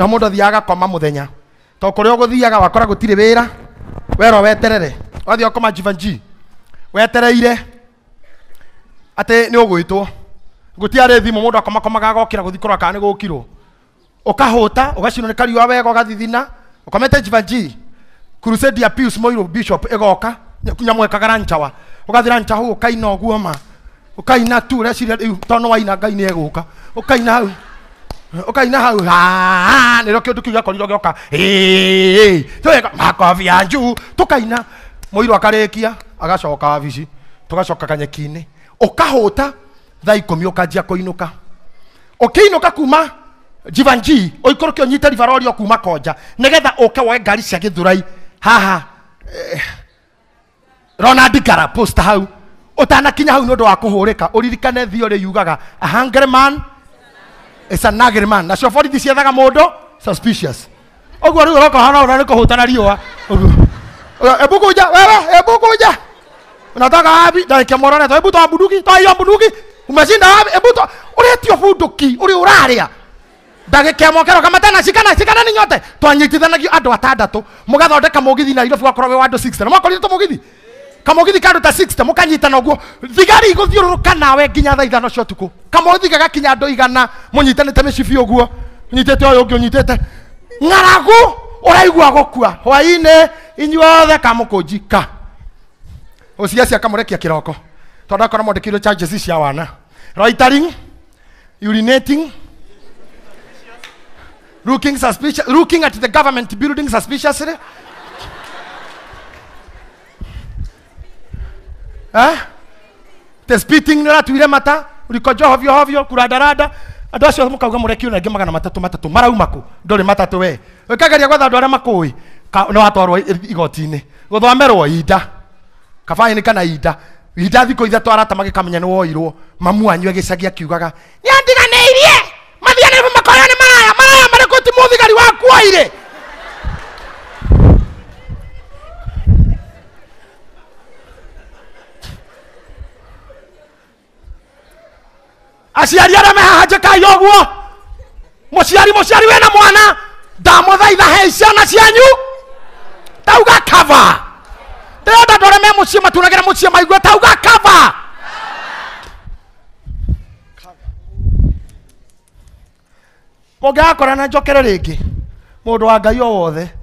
na må ndå athiaga gakoma må thenya to kå rä a å gå thiaga wakora gå tirä wä ra werwo weterere wathiä wakoma jibanji wetereire atä nä å gwä two ngå tiarä thimå må ndå akomakomagaga gokä ra gå thikorwa kana nä gå kirwo å kahå ta å gacinwo nä kariua wega å gathithina å komete jibanji crusade pius moirå bishop ä goka nyamå ekaga rancawa å gathi ranca hau å kaina å guo å kaina tu å reciria rä u tondå waina ngai nä egå ka å kaina hau ukaina hau ah, ah, nä rä kä å ndå kä u gakorirwo gä oka twega må irå akarä agacoka wabici tå gacoka kanyeki-inä å kahå ta kanjia kå inå ka kuma jivanji å ikå rå kä å nyite ribarori o kuma konja nä getha å ke woe ngari cia gä thurai haha eh, ronald hau å tanakinya hau nä å ndå wa kå hå rä ka å ririkane thiorä yugaga a man is a nagger man na cio borithi ciethaga mundu suspicious oguo riu roka hana ona nikuhutana riua ebu kuja wewe ebu kuja unatoka wapi dakika morone to ebu toa bunduki toa hiyo bunduki umeshinda wapi ebu to uretio bunduki uri uraria ndagä kä mokero kamatana cikana cikana nä nyote twanyitithanagio andå atandatå må gathondeka må githi na irobi gakorwo wä wa andå mwakorire tå må githi kamugithi karuta 60 mukanyita noguo thigari iguthiururuka nawe nginya thaa ithano cia utuku kamugithi kinya andå igana munyitanite micibi guo nyitite uyu ungi unyitite ng'aragu uraigua gukua hwainä inyuothe kamukånjika uciaci akamurekia kä roko tondå akona mwandäkä irwo charges cia wana loitering urinating looking, suspicious, looking at the government building suspiciously eh? tespitnä tuire mata rikojo hovyo hovyo kurandaranda andå acio må kauga må rekio nangä magana matatå matatå marauma kå ndå rä matatå we å kageria gwetha andå arä a makå ä nä watwarwo igoti-inä gå thomerwo inda kabaä kana ida inda thikå ithatå arata magä kamenya nä woirwo mamu anyu agä kiugaga akiugaga nä andiganä irie ni makorwo nä maraya maraya marä kå ti må thigari wakuoirä aciari arä a mehahajäkai å guo må ciari må ciari wä na mwana ndamå thaitha he ciana cianyu tauga kava ndärenda ndå rä me må ciä matunagä ra må ciä maigue tauga kava må ngä njokere rä ngä må ndå wa ngai o wothe